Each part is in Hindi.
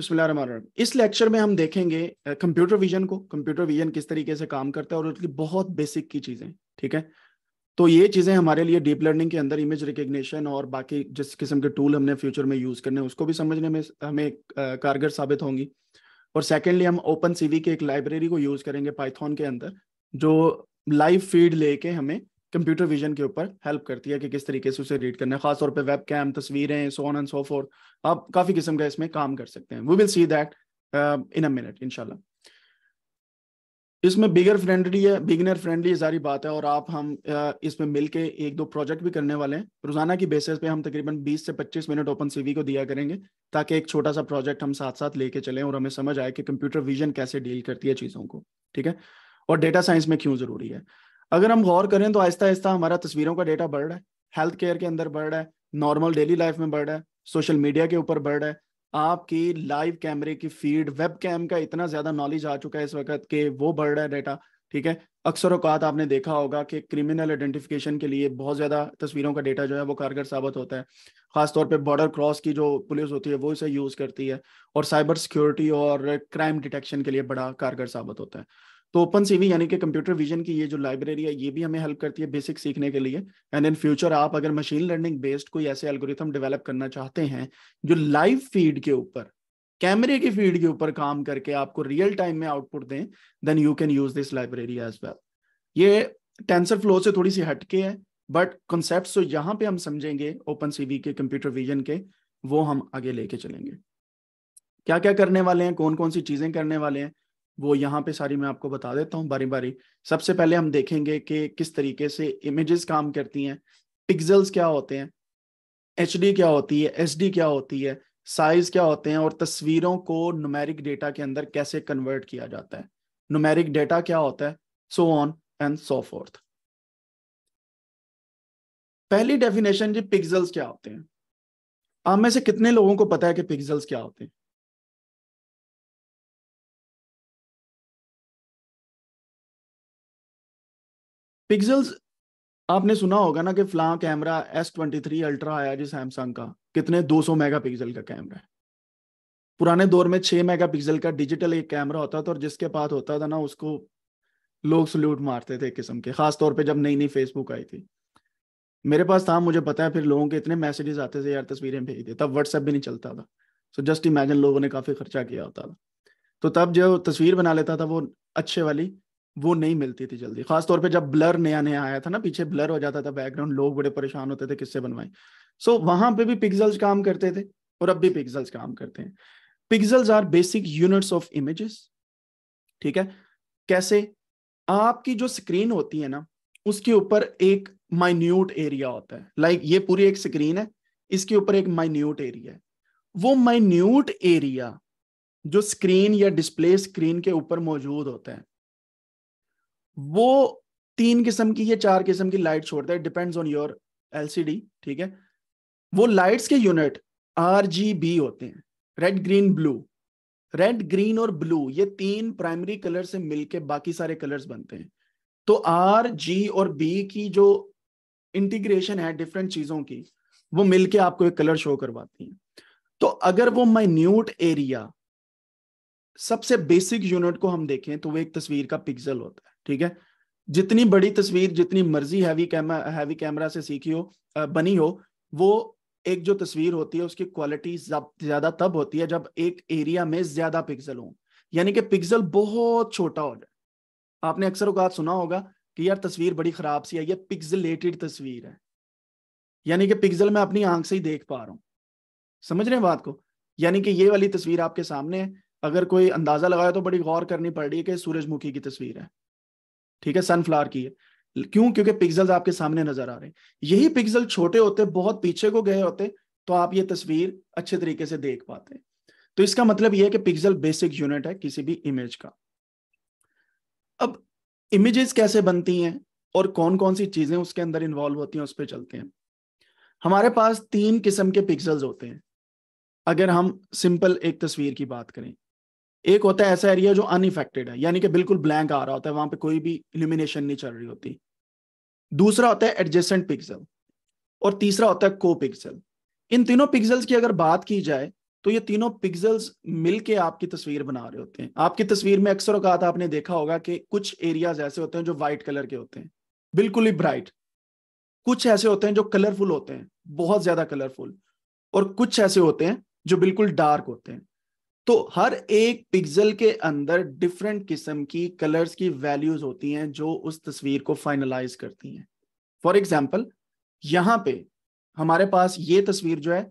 इस लेक्चर में हम देखेंगे कंप्यूटर विजन को कंप्यूटर विजन किस तरीके से काम करता है और उसकी बहुत बेसिक की चीज़ें ठीक है तो ये चीज़ें हमारे लिए डीप लर्निंग के अंदर इमेज रिकग्निशन और बाकी जिस किस्म के टूल हमने फ्यूचर में यूज़ करने उसको भी समझने में हमें कारगर साबित होंगी और सेकेंडली हम ओपन सीवी के एक लाइब्रेरी को यूज़ करेंगे पाइथॉन के अंदर जो लाइव फीड लेके हमें कंप्यूटर विजन के ऊपर हेल्प करती है कि किस तरीके से उसे रीड करना है खासतौर पर वेब कैम तस्वीरें so on and so forth आप काफी किस्म का इसमें काम कर सकते हैं we will see that in a minute इनशाला इसमें बिगर फ्रेंडली है बिगनर फ्रेंडली सारी बात है और आप हम uh, इसमें मिलके एक दो प्रोजेक्ट भी करने वाले हैं रोजाना की बेसिस पे हम तकरीबन 20 से 25 मिनट ओपन सीवी को दिया करेंगे ताकि एक छोटा सा प्रोजेक्ट हम साथ साथ लेके चलें और हमें समझ आए कि कंप्यूटर विजन कैसे डील करती है चीज़ों को ठीक है और डेटा साइंस में क्यों ज़रूरी है अगर हम गौर करें तो आहिस्ता आहिस्ता हमारा तस्वीरों का डेटा बढ़ रहा है हेल्थ केयर के अंदर बढ़ रहा है नॉर्मल डेली लाइफ में बढ़ रहा है सोशल मीडिया के ऊपर बढ़ रहा है आपकी लाइव कैमरे की फीड वेब कैम का इतना ज्यादा नॉलेज आ चुका है इस वक्त के वो बढ़ रहा है डेटा ठीक है अक्सर अवकात आपने देखा होगा कि क्रिमिनल आइडेंटिफिकेशन के लिए बहुत ज़्यादा तस्वीरों का डेटा जो है वो कारगर साबित होता है खासतौर पे बॉर्डर क्रॉस की जो पुलिस होती है वो इसे यूज़ करती है और साइबर सिक्योरिटी और क्राइम डिटेक्शन के लिए बड़ा कारगर साबित होता है तो ओपन सीवी यानी कि कंप्यूटर विजन की ये जो लाइब्रेरी है ये भी हमें हेल्प करती है बेसिक सीखने के लिए एंड इन फ्यूचर आप अगर मशीन लर्निंग बेस्ड कोई ऐसे एल्गोरिथम डेवलप करना चाहते हैं जो लाइव फीड के ऊपर कैमरे की फीड के ऊपर काम करके आपको रियल टाइम में आउटपुट दें then you can use this library as well ये टेंसर फ्लो से थोड़ी सी हटके है बट कॉन्सेप्ट तो यहाँ पे हम समझेंगे ओपन सीवी के कंप्यूटर विजन के वो हम आगे लेके चलेंगे क्या क्या करने वाले हैं कौन कौन सी चीजें करने वाले हैं वो यहाँ पे सारी मैं आपको बता देता हूँ बारी बारी सबसे पहले हम देखेंगे कि किस तरीके से इमेजेस काम करती हैं पिक्सल्स क्या होते हैं एच क्या होती है एस क्या होती है साइज क्या होते हैं और तस्वीरों को नुमेरिक डेटा के अंदर कैसे कन्वर्ट किया जाता है नुमेरिक डेटा क्या होता है so on and so forth पहली डेफिनेशन जी पिक्सल्स क्या होते हैं आप में से कितने लोगों को पता है कि पिक्सल्स क्या होते हैं पिक्सल्स आपने सुना होगा ना कि फ्ला camera S twenty three ultra आया जी सैमसंग का कितने मेगा पिक्सल का कैमरा है पुराने दौर में मेगा पिक्सल का डिजिटल एक कैमरा होता था और जिसके पास होता था ना उसको लोग सल्यूट मारते थे एक किस्म के खास तौर पे जब नई नई फेसबुक आई थी मेरे पास था मुझे पता है फिर लोगों के इतने मैसेजेस आते थे यार तस्वीरें भेज दे तब व्हाट्सएप भी नहीं चलता था सो जस्ट इमेजिन लोगों ने काफ़ी खर्चा किया होता था तो तब जो तस्वीर बना लेता था वो अच्छे वाली वो नहीं मिलती थी जल्दी खासतौर पर जब ब्लर नया नया आया था ना पीछे ब्लर हो जाता था बैकग्राउंड लोग बड़े परेशान होते थे किससे बनवाए सो so, वहां पे भी पिक्सल्स काम करते थे और अब भी पिक्सल्स काम करते हैं pixels are basic units of images ठीक है कैसे आपकी जो स्क्रीन होती है ना उसके ऊपर एक माइन्यूट एरिया होता है लाइक like ये पूरी एक स्क्रीन है इसके ऊपर एक माइन्यूट एरिया है वो माइन्यूट एरिया जो स्क्रीन या डिस्प्ले स्क्रीन के ऊपर मौजूद होता है वो तीन किस्म की या चार किस्म की लाइट छोड़ता है डिपेंड्स ऑन योर एलसीडी ठीक है वो लाइट्स के यूनिट आर जी बी होते हैं red green blue red green और ब्लू ये तीन प्राइमरी कलर से मिलके बाकी सारे कलर्स बनते हैं तो आर जी और बी की जो इंटीग्रेशन है डिफरेंट चीजों की वो मिलके आपको एक कलर शो करवाती है तो अगर वो माइन्यूट एरिया सबसे बेसिक यूनिट को हम देखें तो वो एक तस्वीर का पिक्सल होता है ठीक है जितनी बड़ी तस्वीर जितनी मर्जी हैवी कैमरा हैवी कैमरा से सीखी हो बनी हो वो एक जो तस्वीर होती है उसकी क्वालिटी ज्यादा तब होती है जब एक एरिया में ज्यादा पिक्सल हो यानी कि पिक्सल बहुत छोटा हो जाए आपने अक्सर अवकात सुना होगा कि यार तस्वीर बड़ी खराब सी है ये पिक्सलेटेड तस्वीर है यानी कि पिक्सल मैं अपनी आंख से ही देख पा रहा हूँ समझ रहे हैं बात को यानी कि ये वाली तस्वीर आपके सामने है अगर कोई अंदाजा लगाया तो बड़ी गौर करनी पड़ रही है कि सूरजमुखी की तस्वीर है ठीक है सनफ्लावर की है क्यों क्योंकि पिक्सल्स आपके सामने नजर आ रहे हैं यही पिक्सल छोटे होते बहुत पीछे को गए होते तो आप ये तस्वीर अच्छे तरीके से देख पाते तो इसका मतलब यह है कि पिक्सल बेसिक यूनिट है किसी भी इमेज का अब इमेजेस कैसे बनती हैं और कौन कौन सी चीजें उसके अंदर इन्वॉल्व होती हैं उस पर चलते हैं हमारे पास तीन किस्म के पिक्सल्स होते हैं अगर हम सिंपल एक तस्वीर की बात करें एक होता है ऐसा एरिया जो अनइफेक्टेड है यानी कि बिल्कुल ब्लैंक आ रहा होता है वहां पे कोई भी इल्यूमिनेशन नहीं चल रही होती दूसरा होता है एडजेसेंट पिक्सल और तीसरा होता है को पिक्सल इन तीनों पिक्सल्स की अगर बात की जाए तो ये तीनों पिक्सल्स मिलके आपकी तस्वीर बना रहे होते हैं आपकी तस्वीर में अक्सर अकात आपने देखा होगा कि कुछ एरियाज ऐसे होते हैं जो व्हाइट कलर के होते हैं बिल्कुल ही ब्राइट कुछ ऐसे होते हैं जो कलरफुल होते हैं बहुत ज्यादा कलरफुल और कुछ ऐसे होते हैं जो बिल्कुल डार्क होते हैं तो हर एक पिक्सल के अंदर डिफरेंट किस्म की कलर्स की वैल्यूज होती हैं जो उस तस्वीर को फाइनलाइज करती हैं फॉर एग्जाम्पल यहाँ पे हमारे पास ये तस्वीर जो है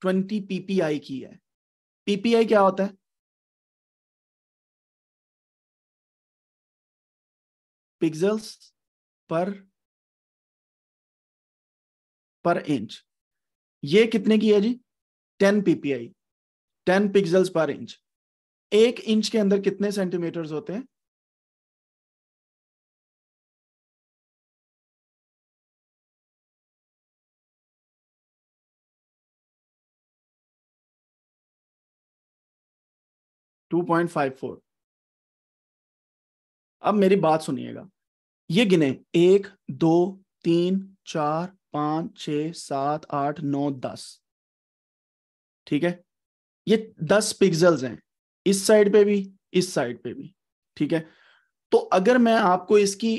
ट्वेंटी पीपीआई की है पीपीआई क्या होता है पिक्सल्स पर पर इंच ये कितने की है जी ten PPI ten pixels per inch एक इंच के अंदर कितने सेंटीमीटर्स होते हैं टू पॉइंट फाइव फोर अब मेरी बात सुनिएगा ये गिने एक दो तीन चार पांच छ सात आठ नौ दस ठीक है ये दस पिक्सल्स हैं इस साइड पे भी इस साइड पे भी ठीक है तो अगर मैं आपको इसकी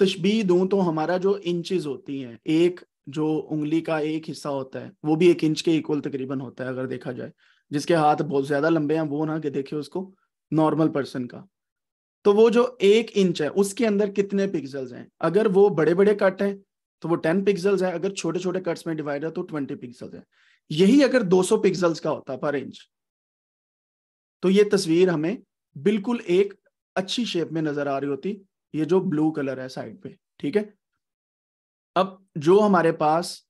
तशबी दूं तो हमारा जो इंचेस होती हैं एक जो उंगली का एक हिस्सा होता है वो भी एक इंच के इक्वल तकरीबन होता है अगर देखा जाए जिसके हाथ बहुत ज्यादा लंबे हैं वो ना के देखे उसको नॉर्मल पर्सन का तो वो जो एक इंच है उसके अंदर कितने पिक्सल्स हैं अगर वो बड़े बड़े कट हैं तो वो टेन पिक्सल्स है अगर छोटे छोटे कट्स में डिवाइड है तो ट्वेंटी पिक्सल्स है यही अगर 200 पिक्सल्स का होता पर इंच तो ये तस्वीर हमें बिल्कुल एक अच्छी शेप में नजर आ रही होती ये जो ब्लू कलर है साइड पे ठीक है अब जो हमारे पास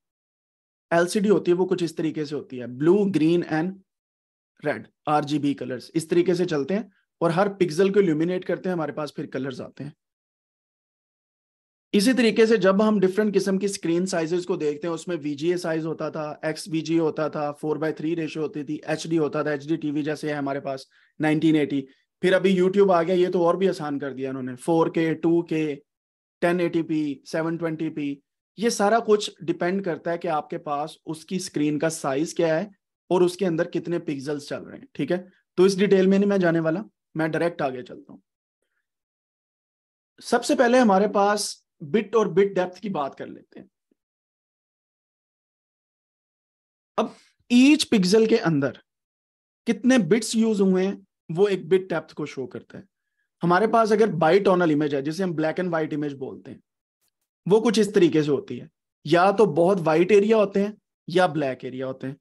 एलसीडी होती है वो कुछ इस तरीके से होती है blue green and red RGB colours इस तरीके से चलते हैं और हर पिक्सल को इल्यूमिनेट करते हैं हमारे पास फिर कलर्स आते हैं इसी तरीके से जब हम डिफरेंट किस्म की स्क्रीन साइजेस को देखते हैं उसमें वीजीए साइज होता था एक्स वीजीए होता था फोर बाय थ्री रेशो होती थी एच होता था एच टीवी जैसे है हमारे पास 1980 फिर अभी यूट्यूब आ गया ये तो और भी आसान कर दिया उन्होंने four K two K ten eighty p seven twenty p ये सारा कुछ डिपेंड करता है कि आपके पास उसकी स्क्रीन का साइज क्या है और उसके अंदर कितने पिक्सल्स चल रहे हैं ठीक है तो इस डिटेल में नहीं मैं जाने वाला मैं डायरेक्ट आगे चलता हूँ सबसे पहले हमारे पास बिट और बिट डेप्थ की बात कर लेते हैं अब ईच पिक्सल के अंदर कितने बिट्स यूज हुए हैं वो एक बिट डेप्थ को शो करता है हमारे पास अगर बाइटोनल इमेज है जिसे हम ब्लैक एंड व्हाइट इमेज बोलते हैं वो कुछ इस तरीके से होती है या तो बहुत व्हाइट एरिया होते हैं या ब्लैक एरिया होते हैं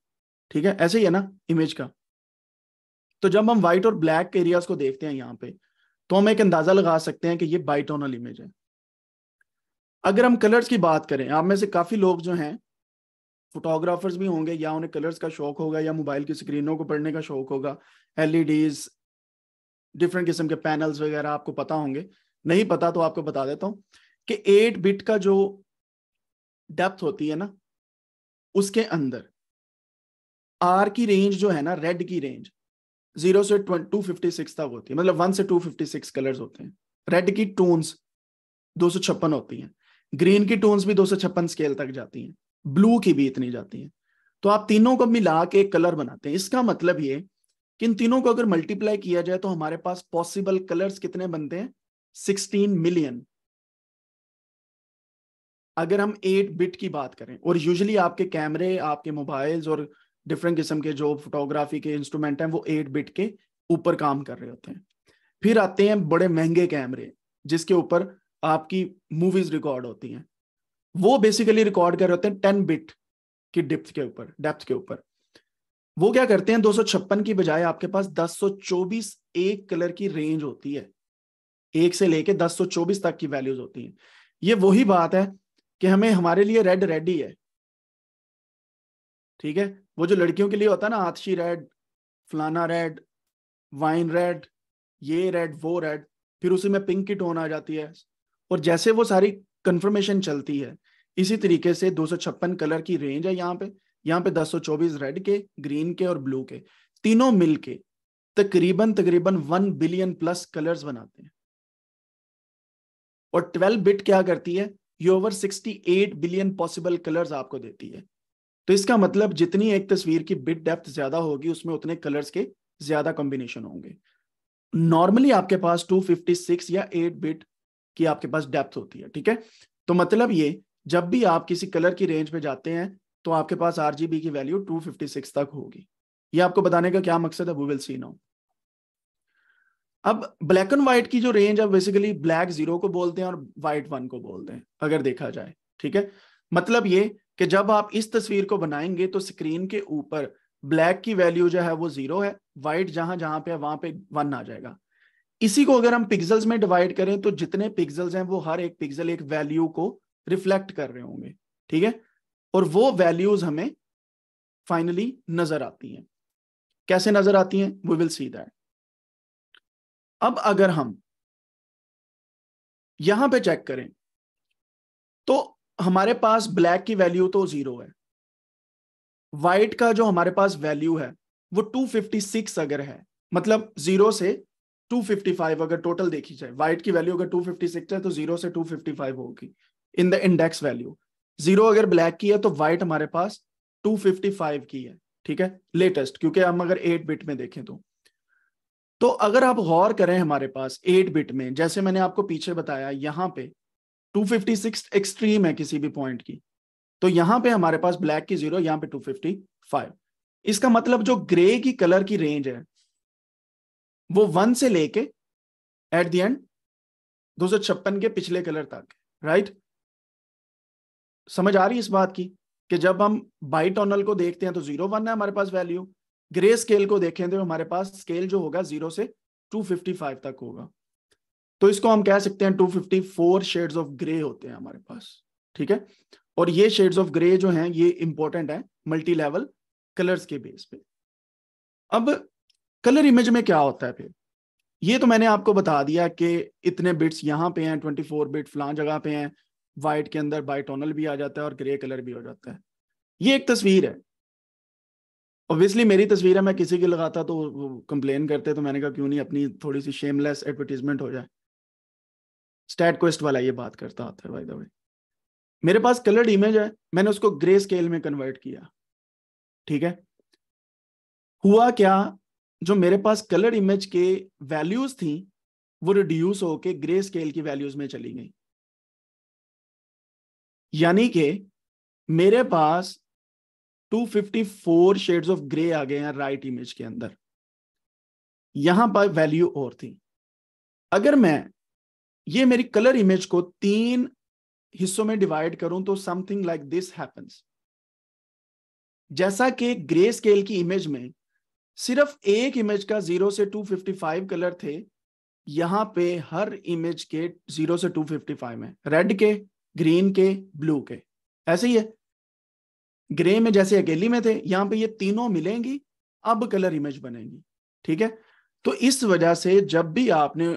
ठीक है ऐसे ही है ना इमेज का तो जब हम व्हाइट और ब्लैक एरियाज को देखते हैं यहाँ पे तो हम एक अंदाजा लगा सकते हैं कि ये बाइटोनल इमेज है अगर हम कलर्स की बात करें आप में से काफ़ी लोग जो हैं फोटोग्राफर्स भी होंगे या उन्हें कलर्स का शौक होगा या मोबाइल की स्क्रीनों को पढ़ने का शौक होगा एलईडीज डिफरेंट e किस्म के पैनल्स वगैरह आपको पता होंगे नहीं पता तो आपको बता देता हूँ कि एट बिट का जो डेप्थ होती है ना उसके अंदर आर की रेंज जो है ना रेड की रेंज जीरो से टू फिफ्टी सिक्स तक होती है मतलब वन से टू फिफ्टी सिक्स कलर्स होते हैं रेड की टोन्स दो सौ छप्पन होती हैं ग्रीन की टोन्स भी दो स्केल तक जाती हैं ब्लू की भी इतनी जाती हैं तो आप तीनों को मिला के एक कलर बनाते हैं इसका मतलब ये कि इन तीनों को अगर मल्टीप्लाई किया जाए तो हमारे पास पॉसिबल कलर्स कितने बनते हैं सिक्सटीन मिलियन अगर हम एट बिट की बात करें और यूजली आपके कैमरे आपके मोबाइल्स और डिफरेंट किस्म के जो फोटोग्राफी के इंस्ट्रूमेंट हैं वो एट बिट के ऊपर काम कर रहे होते हैं फिर आते हैं बड़े महंगे कैमरे जिसके ऊपर आपकी मूवीज रिकॉर्ड होती हैं वो बेसिकली रिकॉर्ड कर रहे होते हैं टेन बिट की डिप्थ के ऊपर डेप्थ के ऊपर वो क्या करते हैं दो की बजाय आपके पास 1024 एक कलर की रेंज होती है एक से लेके 1024 तक की वैल्यूज होती हैं ये वही बात है कि हमें हमारे लिए रेड रेड ही है ठीक है वो जो लड़कियों के लिए होता है ना आतशी रेड फलाना रेड वाइन रेड ये रेड वो रेड फिर उसी में पिंक की टोन आ जाती है और जैसे वो सारी कंफर्मेशन चलती है इसी तरीके से दो कलर की रेंज है यहाँ पे यहाँ पे दस रेड के ग्रीन के और ब्लू के तीनों मिलके तकरीबन तकरीबन वन बिलियन प्लस कलर्स बनाते हैं और ट्वेल्व बिट क्या करती है ये over sixty eight billion possible colours आपको देती है तो इसका मतलब जितनी एक तस्वीर की बिट डेप्थ ज्यादा होगी उसमें उतने कलर्स के ज्यादा कॉम्बिनेशन होंगे नॉर्मली आपके पास 256 या 8 बिट कि आपके पास डेप्थ होती है ठीक है तो मतलब ये जब भी आप किसी कलर की रेंज में जाते हैं तो आपके पास आर की वैल्यू टू तक होगी ये आपको बताने का क्या मकसद है वी विल सी नाउ अब ब्लैक एंड व्हाइट की जो रेंज है बेसिकली ब्लैक जीरो को बोलते हैं और व्हाइट वन को बोलते हैं अगर देखा जाए ठीक है मतलब ये कि जब आप इस तस्वीर को बनाएंगे तो स्क्रीन के ऊपर ब्लैक की वैल्यू जो है वो जीरो है व्हाइट जहां जहां पे है वहां पे वन आ जाएगा इसी को अगर हम पिक्सल्स में डिवाइड करें तो जितने पिक्सल्स हैं वो हर एक पिक्सल एक वैल्यू को रिफ्लेक्ट कर रहे होंगे ठीक है और वो वैल्यूज हमें फाइनली नजर आती हैं कैसे नजर आती हैं वी विल सी दैट अब अगर हम यहां पे चेक करें तो हमारे पास ब्लैक की वैल्यू तो जीरो है वाइट का जो हमारे पास वैल्यू है वो 256 अगर है मतलब जीरो से 255 अगर टोटल देखी जाए वाइट की वैल्यू अगर 256 है तो जीरो से 255 होगी in the index value zero अगर ब्लैक की है तो वाइट हमारे पास 255 की है ठीक है लेटेस्ट क्योंकि हम अगर 8 बिट में देखें तो तो अगर आप गौर करें हमारे पास 8 बिट में जैसे मैंने आपको पीछे बताया यहाँ पे 256 एक्सट्रीम है किसी भी पॉइंट की तो यहाँ पे हमारे पास ब्लैक की जीरो यहां पे 255 इसका मतलब जो ग्रे की कलर की रेंज है वो वन से लेके एट द एंड दो सौ छप्पन के पिछले कलर तक राइट समझ आ रही इस बात की कि जब हम बाई टोनल को देखते हैं तो जीरो वन है हमारे पास वैल्यू ग्रे स्केल को देखें तो हमारे पास स्केल जो होगा जीरो से टू फिफ्टी फाइव तक होगा तो इसको हम कह सकते हैं two fifty four shades of grey होते हैं हमारे पास ठीक है और ये शेड्स ऑफ ग्रे जो हैं ये इंपॉर्टेंट है मल्टी लेवल कलर्स के बेस पे अब कलर इमेज में क्या होता है फिर ये तो मैंने आपको बता दिया कि इतने बिट्स यहाँ पे हैं 24 बिट फलां जगह पे हैं वाइट के अंदर बाइटोनल भी आ जाता है और ग्रे कलर भी हो जाता है ये एक तस्वीर है ऑब्वियसली मेरी तस्वीर है मैं किसी की लगाता तो कंप्लेन करते तो मैंने कहा क्यों नहीं अपनी थोड़ी सी शेमलेस एडवर्टीजमेंट हो जाए स्टैट क्वेस्ट वाला ये बात करता आता है भाई दवाई मेरे पास कलर्ड इमेज है मैंने उसको ग्रे स्केल में कन्वर्ट किया ठीक है हुआ क्या जो मेरे पास कलर इमेज के वैल्यूज थी वो रिड्यूस होके ग्रे स्केल की वैल्यूज में चली गई यानी कि मेरे पास 254 शेड्स ऑफ ग्रे आ गए हैं राइट इमेज के अंदर यहां पर वैल्यू और थी अगर मैं ये मेरी कलर इमेज को तीन हिस्सों में डिवाइड करूं तो समथिंग लाइक दिस हैपेंस जैसा कि ग्रे स्केल की इमेज में सिर्फ एक इमेज का जीरो से टू फिफ्टी फाइव कलर थे यहां पे हर इमेज के जीरो से टू फिफ्टी फाइव है रेड के ग्रीन के ब्लू के ऐसे ही है ग्रे में जैसे अकेली में थे यहां पे ये तीनों मिलेंगी अब कलर इमेज बनेगी ठीक है तो इस वजह से जब भी आपने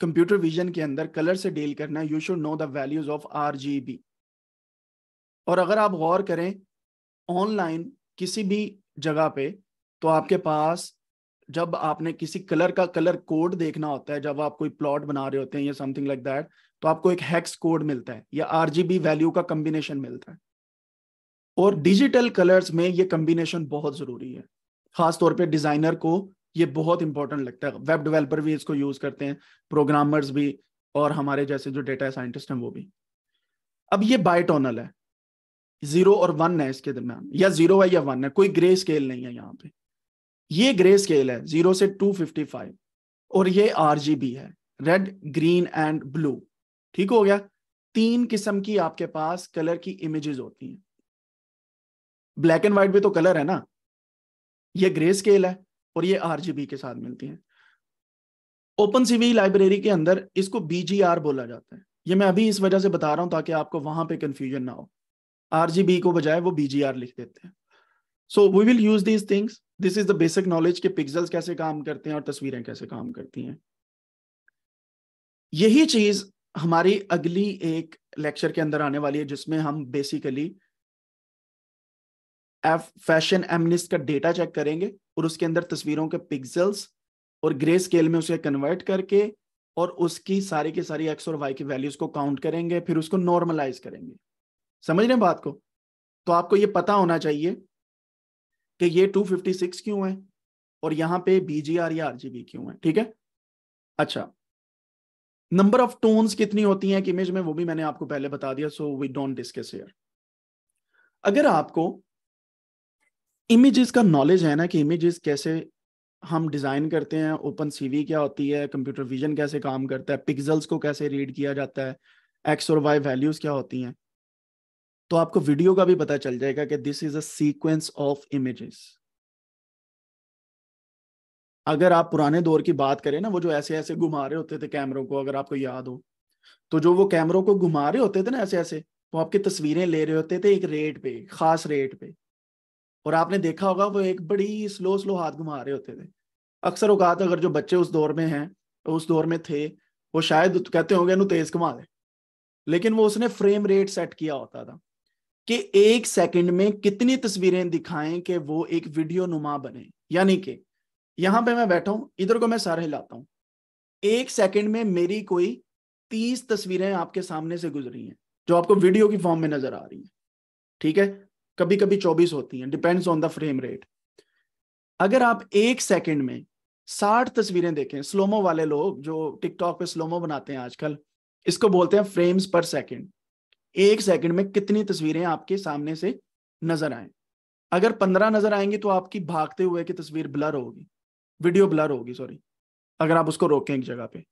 कंप्यूटर विजन के अंदर कलर से डील करना है you should know the values of R और अगर आप गौर करें ऑनलाइन किसी भी जगह पे तो आपके पास जब आपने किसी कलर का कलर कोड देखना होता है जब आप कोई प्लॉट बना रहे होते हैं या समथिंग लाइक दैट तो आपको एक हैक्स कोड मिलता है या आरजीबी वैल्यू का कम्बिनेशन मिलता है और डिजिटल कलर्स में ये कम्बिनेशन बहुत जरूरी है खासतौर पर डिजाइनर को ये बहुत इंपॉर्टेंट लगता है वेब डेवलपर भी इसको यूज करते हैं प्रोग्रामर्स भी और हमारे जैसे जो डेटा साइंटिस्ट हैं वो भी अब ये बायटोनल है जीरो और वन है इसके दरमियान या जीरो है या वन है कोई ग्रे स्केल नहीं है यहाँ पे ये ग्रे स्केल है जीरो से टू फिफ्टी फाइव और ये आर जी बी है रेड ग्रीन एंड ब्लू ठीक हो गया तीन किस्म की आपके पास कलर की इमेजेस होती हैं ब्लैक एंड व्हाइट भी तो कलर है ना ये ग्रे स्केल है और ये आरजीबी के साथ मिलती है ओपन सीवी लाइब्रेरी के अंदर इसको बीजीआर बोला जाता है ये मैं अभी इस वजह से बता रहा हूं ताकि आपको वहां पे कंफ्यूजन ना हो आरजीबी को बजाय वो बीजीआर लिख देते हैं so we will use these things this is the basic knowledge के पिक्सल्स कैसे काम करते हैं और तस्वीरें कैसे काम करती हैं यही चीज हमारी अगली एक लेक्चर के अंदर आने वाली है जिसमें हम बेसिकली फैशन एमनिस्ट का डेटा चेक करेंगे और उसके अंदर तस्वीरों के पिक्सल्स और ग्रे स्केल में उसे कन्वर्ट करके और उसकी सारी की सारी एक्स और वाई की वैल्यूज को काउंट करेंगे फिर उसको नॉर्मलाइज करेंगे समझ रहे बात को तो आपको ये पता होना चाहिए कि ये 256 क्यों है और यहां पे बीजीआर या आरजीबी क्यों है ठीक है अच्छा नंबर ऑफ टोन्स कितनी होती हैं एक इमेज में वो भी मैंने आपको पहले बता दिया so we don't discuss here अगर आपको इमेजेस का नॉलेज है ना कि इमेजेस कैसे हम डिज़ाइन करते हैं ओपन सीवी क्या होती है कंप्यूटर विजन कैसे काम करता है पिक्सल्स को कैसे रीड किया जाता है एक्स और वाई वैल्यूज़ क्या होती हैं तो आपको वीडियो का भी पता चल जाएगा कि this is a sequence of images अगर आप पुराने दौर की बात करें ना वो जो ऐसे ऐसे घुमा रहे होते थे कैमरों को अगर आपको याद हो तो जो वो कैमरों को घुमा रहे होते थे ना ऐसे ऐसे वो आपकी तस्वीरें ले रहे होते थे एक रेट पे खास रेट पे और आपने देखा होगा वो एक बड़ी स्लो स्लो हाथ घुमा रहे होते थे अक्सर औकात अगर जो बच्चे उस दौर में हैं उस दौर में थे वो शायद कहते होंगे तेज घुमा दे लेकिन वो उसने फ्रेम रेट सेट किया होता था कि एक सेकंड में कितनी तस्वीरें दिखाएं कि वो एक वीडियो नुमा बने यानी कि यहां पे मैं बैठा हूं इधर को मैं सर हिलाता हूं एक सेकंड में मेरी कोई तीस तस्वीरें आपके सामने से गुजरी हैं जो आपको वीडियो की फॉर्म में नजर आ रही है ठीक है कभी कभी चौबीस होती हैं depends on the frame rate अगर आप एक सेकंड में साठ तस्वीरें देखें स्लोमो वाले लोग जो टिकटॉक पे स्लोमो बनाते हैं आजकल इसको बोलते हैं फ्रेम्स पर सेकंड एक सेकंड में कितनी तस्वीरें आपके सामने से नजर आए अगर पंद्रह नजर आएंगी तो आपकी भागते हुए की तस्वीर ब्लर होगी वीडियो ब्लर होगी सॉरी अगर आप उसको रोकें एक जगह पे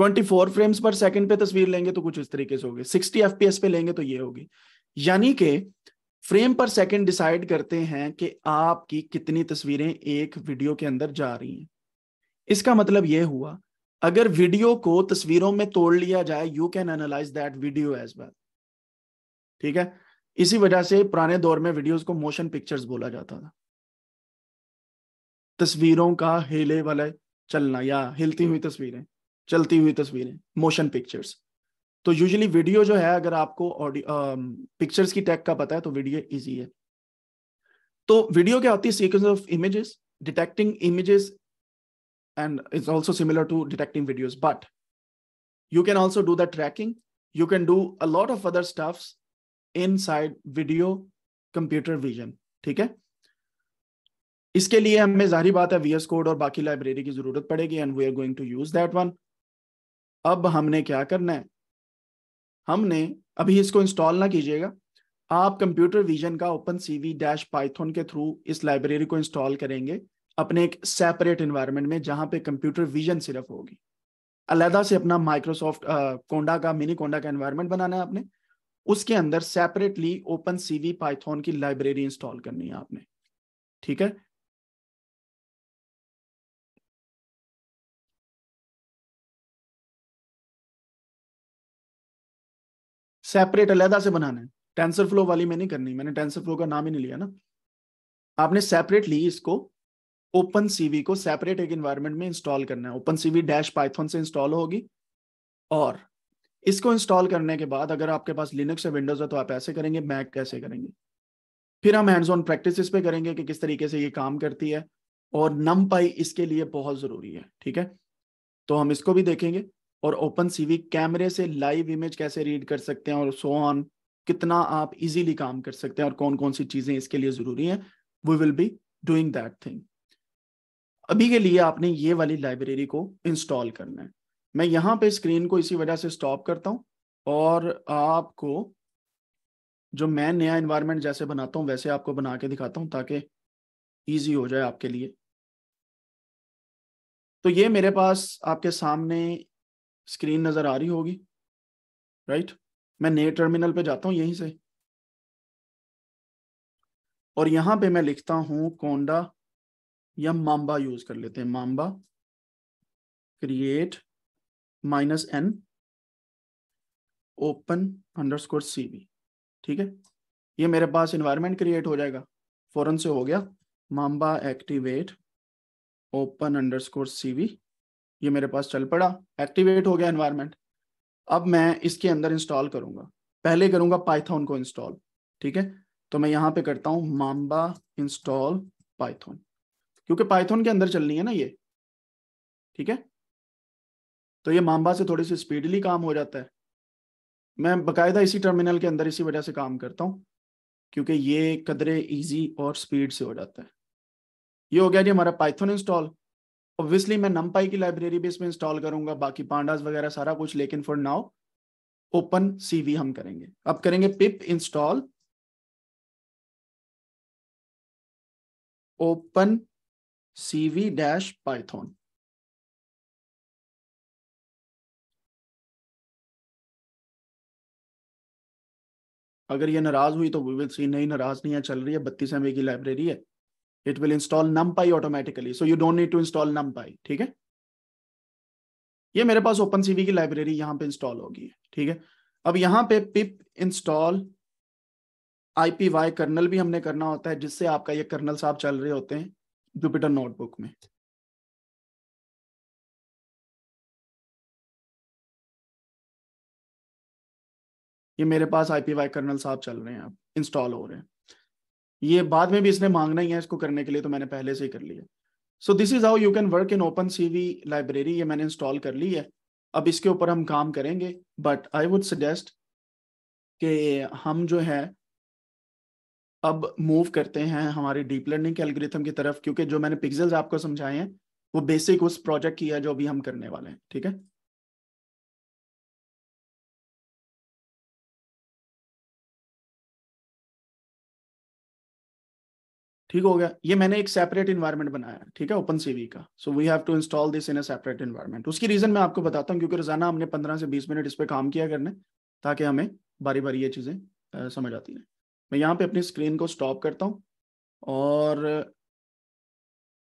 24 फ्रेम्स पर सेकंड पे तस्वीर लेंगे तो कुछ इस तरीके से होगी सिक्सटी एफ पे लेंगे तो ये होगी यानी कि फ्रेम पर सेकंड डिसाइड करते हैं कि आपकी कितनी तस्वीरें एक वीडियो के अंदर जा रही हैं इसका मतलब ये हुआ अगर वीडियो को तस्वीरों में तोड़ लिया जाए you can analyse that video as well ठीक है इसी वजह से पुराने दौर में वीडियोस को मोशन पिक्चर्स बोला जाता था तस्वीरों का हेले वाले चलना या हिलती हुई तस्वीरें चलती हुई तस्वीरें मोशन पिक्चर्स तो यूजली वीडियो जो है अगर आपको ऑडियो पिक्चर्स की टैग का पता है तो वीडियो इजी है तो वीडियो क्या होती है sequence of images detecting images and it's also similar to detecting videos but you can also do the tracking you can do a lot of other stuffs inside video computer vision ठीक है इसके लिए हमें जारी बात है वीएस कोड और बाकी लाइब्रेरी की जरूरत पड़ेगी and we are going to use that one अब हमने क्या करना है हमने अभी इसको इंस्टॉल ना कीजिएगा आप कंप्यूटर विजन का ओपन सीवी डैश पाइथन के थ्रू इस लाइब्रेरी को इंस्टॉल करेंगे अपने एक सेपरेट इन्वायरमेंट में जहां पे कंप्यूटर विजन सिर्फ होगी अलहदा से अपना माइक्रोसॉफ्ट कोंडा का मिनी कोंडा का इन्वायरमेंट बनाना है आपने उसके अंदर सेपरेटली ओपन सीवी पाइथन की लाइब्रेरी इंस्टॉल करनी है आपने ठीक है सेपरेट अलहदा से बनाना है टेंसर फ्लो वाली में नहीं करनी मैंने टेंसर फ्लो का नाम ही नहीं लिया ना आपने सेपरेटली इसको ओपन सीवी को सेपरेट एक इन्वायरमेंट में इंस्टॉल करना है ओपन सीवी डैश पाइथन से इंस्टॉल होगी और इसको इंस्टॉल करने के बाद अगर आपके पास लिनक्स या विंडोज है तो आप ऐसे करेंगे मैक कैसे करेंगे फिर हम हैंड्स ऑन प्रैक्टिस इस पे करेंगे कि किस तरीके से ये काम करती है और नम पाई इसके लिए बहुत जरूरी है ठीक है तो हम इसको भी देखेंगे और ओपन सीवी कैमरे से लाइव इमेज कैसे रीड कर सकते हैं और सो ऑन कितना आप इजीली काम कर सकते हैं और कौन कौन सी चीजें इसके लिए जरूरी हैं we will be doing that thing अभी के लिए आपने ये वाली लाइब्रेरी को इंस्टॉल करना है मैं यहाँ पे स्क्रीन को इसी वजह से स्टॉप करता हूँ और आपको जो मैं नया इन्वायरमेंट जैसे बनाता हूँ वैसे आपको बना के दिखाता हूँ ताकि ईजी हो जाए आपके लिए तो ये मेरे पास आपके सामने स्क्रीन नज़र आ रही होगी राइट मैं नए टर्मिनल पे जाता हूँ यहीं से और यहां पे मैं लिखता हूं कोंडा या माम्बा यूज़ कर लेते हैं mamba create minus N open underscore B ठीक है ये मेरे पास इन्वायरमेंट क्रिएट हो जाएगा फौरन से हो गया mamba activate open underscore CV ये मेरे पास चल पड़ा एक्टिवेट हो गया एनवायरमेंट अब मैं इसके अंदर इंस्टॉल करूंगा पहले करूंगा पाइथन को इंस्टॉल ठीक है तो मैं यहाँ पे करता हूँ माम्बा इंस्टॉल पाइथन क्योंकि पाइथन के अंदर चलनी है ना ये ठीक है तो ये मामबा से थोड़ी सी स्पीडली काम हो जाता है मैं बकायदा इसी टर्मिनल के अंदर इसी वजह से काम करता हूँ क्योंकि ये कदरे इजी और स्पीड से हो जाता है ये हो गया जी हमारा पाइथन इंस्टॉल ऑब्वियसली मैं नमपाई की लाइब्रेरी भी इसमें इंस्टॉल करूंगा बाकी पांडास वगैरह सारा कुछ लेकिन फॉर नाउ ओपन सीवी हम करेंगे अब करेंगे pip install OpenCV dash Python अगर ये नाराज हुई तो वी विल सी नहीं नाराज नहीं है चल रही है बत्तीस एम की लाइब्रेरी है it will install NumPy automatically so you don't need to install NumPy ठीक है ये मेरे पास ओपन सीवी की लाइब्रेरी यहां पे इंस्टॉल होगी ठीक है अब यहां पे पिप इंस्टॉल आईपीवाई कर्नल भी हमने करना होता है जिससे आपका ये कर्नल साहब चल रहे होते हैं जुपिटर नोटबुक में ये मेरे पास आई पी वाई कर्नल साहब चल रहे हैं इंस्टॉल हो रहे हैं ये बाद में भी इसने मांगना ही है इसको करने के लिए तो मैंने पहले से ही कर लिया so this is how you can work in OpenCV library ये मैंने इंस्टॉल कर ली है अब इसके ऊपर हम काम करेंगे बट आई वुड सजेस्ट कि हम जो है अब मूव करते हैं हमारे डीप लर्निंग के एल्गोरिथम की तरफ क्योंकि जो मैंने पिक्सल्स आपको समझाए हैं वो बेसिक उस प्रोजेक्ट की है जो अभी हम करने वाले हैं ठीक है ठीक हो गया ये मैंने एक सेपरेट इन्वायरमेंट बनाया ठीक है ओपन सीवी का so we have to install this in a separate environment उसकी रीजन मैं आपको बताता हूँ क्योंकि रोजाना हमने पंद्रह से बीस मिनट इस पर काम किया करने ताकि हमें बारी बारी ये चीज़ें समझ आती हैं मैं यहाँ पे अपनी स्क्रीन को स्टॉप करता हूँ और